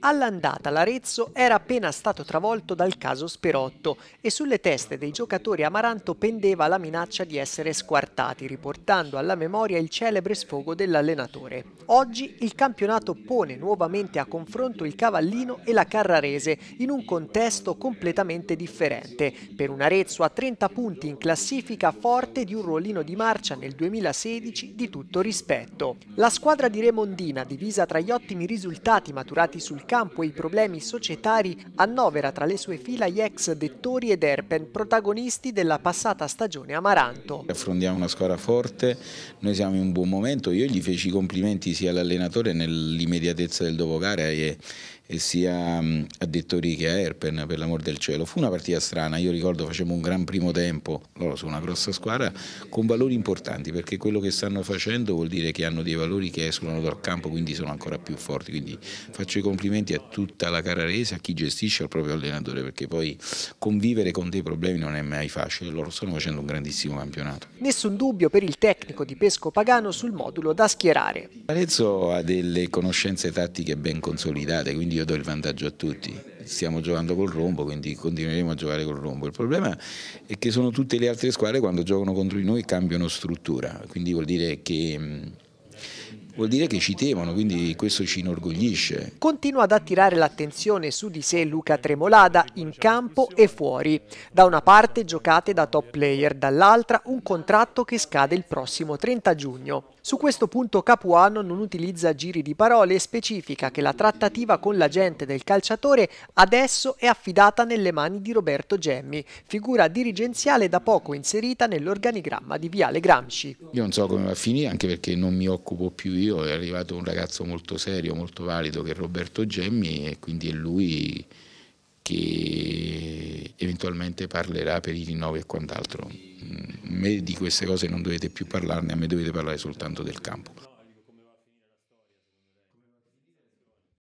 All'andata l'Arezzo era appena stato travolto dal caso Sperotto e sulle teste dei giocatori Amaranto pendeva la minaccia di essere squartati, riportando alla memoria il celebre sfogo dell'allenatore. Oggi il campionato pone nuovamente a confronto il Cavallino e la Carrarese in un contesto completamente differente, per un Arezzo a 30 punti in classifica forte di un ruolino di marcia nel 2016 di tutto rispetto. La squadra di Remondina, divisa tra gli ottimi risultati dati maturati sul campo e i problemi societari, annovera tra le sue fila gli ex Dettori ed Erpen, protagonisti della passata stagione Amaranto. Affrontiamo una squadra forte, noi siamo in un buon momento, io gli feci i complimenti sia all'allenatore nell'immediatezza del dopogara e, e sia mm, a Dettori che a Erpen, per l'amor del cielo. Fu una partita strana, io ricordo facemmo un gran primo tempo, loro sono una grossa squadra, con valori importanti, perché quello che stanno facendo vuol dire che hanno dei valori che escono dal campo, quindi sono ancora più forti, quindi Faccio i complimenti a tutta la Cararese, a chi gestisce il proprio allenatore, perché poi convivere con dei problemi non è mai facile. Loro stanno facendo un grandissimo campionato. Nessun dubbio per il tecnico di Pesco Pagano sul modulo da schierare. Arezzo ha delle conoscenze tattiche ben consolidate, quindi io do il vantaggio a tutti stiamo giocando col rombo, quindi continueremo a giocare col rombo. Il problema è che sono tutte le altre squadre quando giocano contro di noi cambiano struttura, quindi vuol dire che vuol dire che ci temono, quindi questo ci inorgoglisce. Continua ad attirare l'attenzione su di sé Luca Tremolada in campo e fuori. Da una parte giocate da top player, dall'altra un contratto che scade il prossimo 30 giugno. Su questo punto Capuano non utilizza giri di parole e specifica che la trattativa con l'agente del calciatore adesso è affidata nelle mani di Roberto Gemmi, figura dirigenziale da poco inserita nell'organigramma di Viale Gramsci. Io non so come va a finire anche perché non mi occupo più io io è arrivato un ragazzo molto serio, molto valido che è Roberto Gemmi e quindi è lui che eventualmente parlerà per i rinnovi e quant'altro. A mm, me di queste cose non dovete più parlarne, a me dovete parlare soltanto del campo.